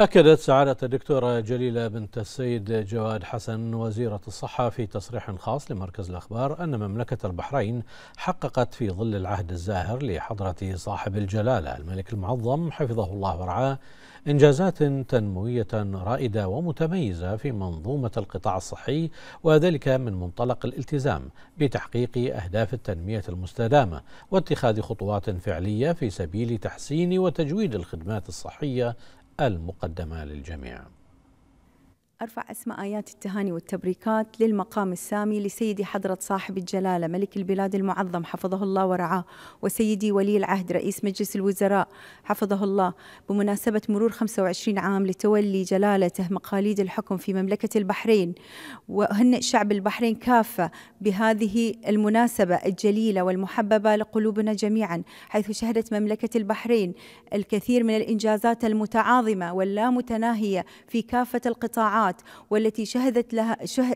أكدت سعادة الدكتورة جليلة بنت السيد جواد حسن وزيرة الصحة في تصريح خاص لمركز الأخبار أن مملكة البحرين حققت في ظل العهد الزاهر لحضرة صاحب الجلالة الملك المعظم حفظه الله ورعاه إنجازات تنموية رائدة ومتميزة في منظومة القطاع الصحي وذلك من منطلق الالتزام بتحقيق أهداف التنمية المستدامة واتخاذ خطوات فعلية في سبيل تحسين وتجويد الخدمات الصحية المقدمة للجميع أرفع أسماء آيات التهاني والتبريكات للمقام السامي لسيدي حضرة صاحب الجلالة ملك البلاد المعظم حفظه الله ورعاه وسيدي ولي العهد رئيس مجلس الوزراء حفظه الله بمناسبة مرور 25 عام لتولي جلالته مقاليد الحكم في مملكة البحرين وهنئ شعب البحرين كافة بهذه المناسبة الجليلة والمحببة لقلوبنا جميعا حيث شهدت مملكة البحرين الكثير من الإنجازات المتعاظمة واللا متناهية في كافة القطاعات الصناعات والتي شهدت لها شه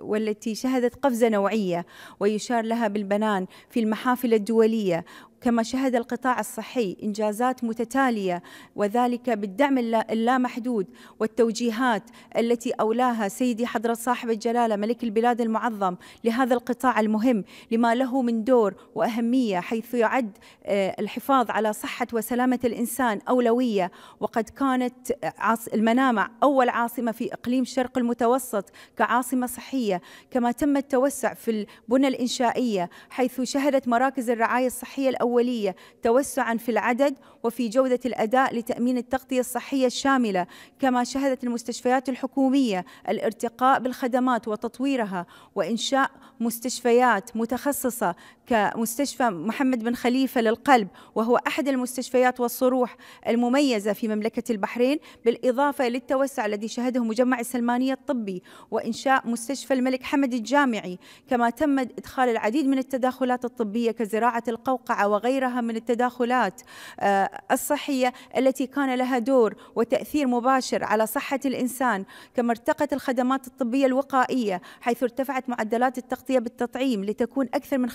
والتي شهدت قفزة نوعية ويشار لها بالبنان في المحافل الدولية كما شهد القطاع الصحي إنجازات متتالية وذلك بالدعم اللامحدود والتوجيهات التي أولاها سيدي حضرة صاحب الجلالة ملك البلاد المعظم لهذا القطاع المهم لما له من دور وأهمية حيث يعد آه، الحفاظ على صحة وسلامة الإنسان أولوية وقد كانت آه، المنامع أول عاصمة في إقليم الشرق المتوسط كعاصمة صحية كما تم التوسع في البنى الإنشائية حيث شهدت مراكز الرعاية الصحية الأولية الأولية توسعا في العدد وفي جودة الأداء لتأمين التغطية الصحية الشاملة كما شهدت المستشفيات الحكومية الارتقاء بالخدمات وتطويرها وإنشاء مستشفيات متخصصة كمستشفى محمد بن خليفة للقلب وهو أحد المستشفيات والصروح المميزة في مملكة البحرين بالإضافة للتوسع الذي شهده مجمع السلمانية الطبي وإنشاء مستشفى الملك حمد الجامعي كما تم إدخال العديد من التداخلات الطبية كزراعة القوقعة وغيرها وغيرها من التداخلات آه، الصحية التي كان لها دور وتأثير مباشر على صحة الإنسان كما ارتقت الخدمات الطبية الوقائية حيث ارتفعت معدلات التغطية بالتطعيم لتكون أكثر من 95%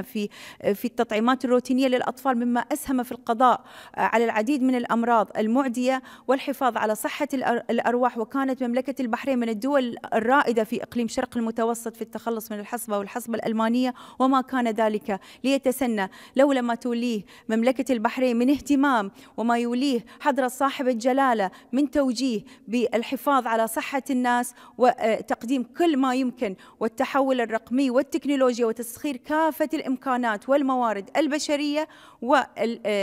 في في التطعيمات الروتينية للأطفال مما أسهم في القضاء آه، على العديد من الأمراض المعدية والحفاظ على صحة الأرواح وكانت مملكة البحرين من الدول الرائدة في إقليم شرق المتوسط في التخلص من الحصبة والحصبة الألمانية وما كان ذلك ليتسنى لولا ما توليه مملكة البحرين من اهتمام وما يوليه حضرة صاحب الجلالة من توجيه بالحفاظ على صحة الناس وتقديم كل ما يمكن والتحول الرقمي والتكنولوجيا وتسخير كافة الإمكانات والموارد البشرية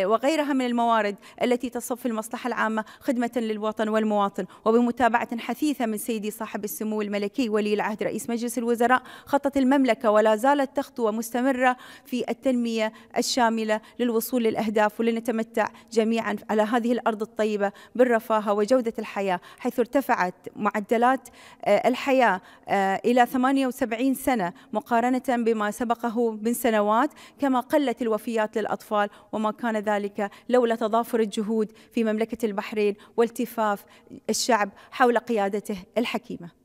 وغيرها من الموارد التي تصف في المصلحة العامة خدمة للوطن والمواطن وبمتابعة حثيثة من سيدي صاحب السمو الملكي ولي العهد رئيس مجلس الوزراء خطت المملكة ولا زالت تخطو مستمرة في التنمية الشاملة للوصول للأهداف ولنتمتع جميعا على هذه الأرض الطيبة بالرفاهة وجودة الحياة حيث ارتفعت معدلات آه، الحياة آه، إلى 78 سنة مقارنة بما سبقه من سنوات كما قلت الوفيات للأطفال وما كان ذلك لولا تضافر الجهود في مملكة البحرين والتفاف الشعب حول قيادته الحكيمة